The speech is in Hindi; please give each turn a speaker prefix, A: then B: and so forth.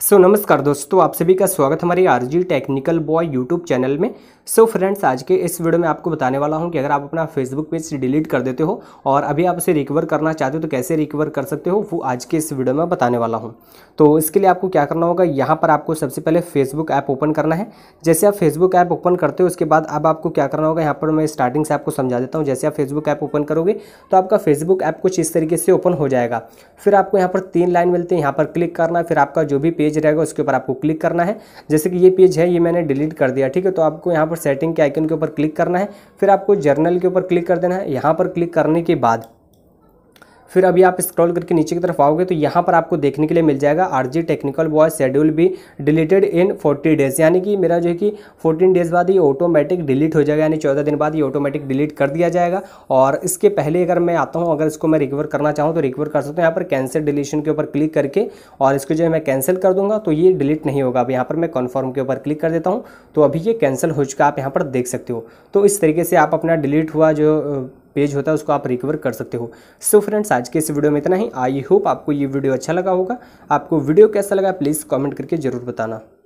A: सो so, नमस्कार दोस्तों आप सभी का स्वागत हमारे R G technical boy YouTube channel में सो so, फ्रेंड्स आज के इस वीडियो में आपको बताने वाला हूं कि अगर आप अपना फेसबुक पेज डिलीट कर देते हो और अभी आप उसे रिकवर करना चाहते हो तो कैसे रिकवर कर सकते हो वो आज के इस वीडियो में बताने वाला हूँ तो इसके लिए आपको क्या करना होगा यहाँ पर आपको सबसे पहले फेसबुक ऐप ओपन करना है जैसे आप फेसबुक ऐप ओपन करते हो उसके बाद अब आपको क्या करना होगा यहाँ पर मैं स्टार्टिंग से आपको समझा देता हूँ जैसे आप फेसबुक ऐप ओपन करोगे तो आपका फेसबुक ऐप कुछ इस तरीके से ओपन हो जाएगा फिर आपको यहाँ पर तीन लाइन मिलती है यहाँ पर क्लिक करना फिर आपका जो भी पेज रहेगा उसके ऊपर आपको क्लिक करना है जैसे कि ये पेज है ये मैंने डिलीट कर दिया ठीक है तो आपको यहाँ पर सेटिंग के आइकन के ऊपर क्लिक करना है फिर आपको जर्नल के ऊपर क्लिक कर देना है यहाँ पर क्लिक करने के बाद फिर अभी आप स्क्रॉल करके नीचे की तरफ आओगे तो यहाँ पर आपको देखने के लिए मिल जाएगा आरजी टेक्निकल वॉय शेड्यूल भी डिलीटेड इन फोर्टी डेज यानी कि मेरा जो है कि फोर्टीन डेज बाद ये ऑटोमेटिक डिलीट हो जाएगा यानी चौदह दिन बाद ये ऑटोमेटिक डिलीट कर दिया जाएगा और इसके पहले अगर मैं आता हूँ अगर इसको मैं रिकवर करना चाहूँ तो रिकवर कर सकता हूँ यहाँ पर कैंसिल डिलीशन के ऊपर क्लिक करके और इसको जो है मैं कैंसिल कर दूंगा तो ये डिलीट नहीं होगा अब यहाँ पर मैं कन्फर्म के ऊपर क्लिक कर देता हूँ तो अभी ये कैंसिल हो चुका आप यहाँ पर देख सकते हो तो इस तरीके से आप अपना डिलीट हुआ जो पेज होता है उसको आप रिकवर कर सकते हो सो so फ्रेंड्स आज के इस वीडियो में इतना ही आई होप आपको ये वीडियो अच्छा लगा होगा आपको वीडियो कैसा लगा प्लीज़ कॉमेंट करके ज़रूर बताना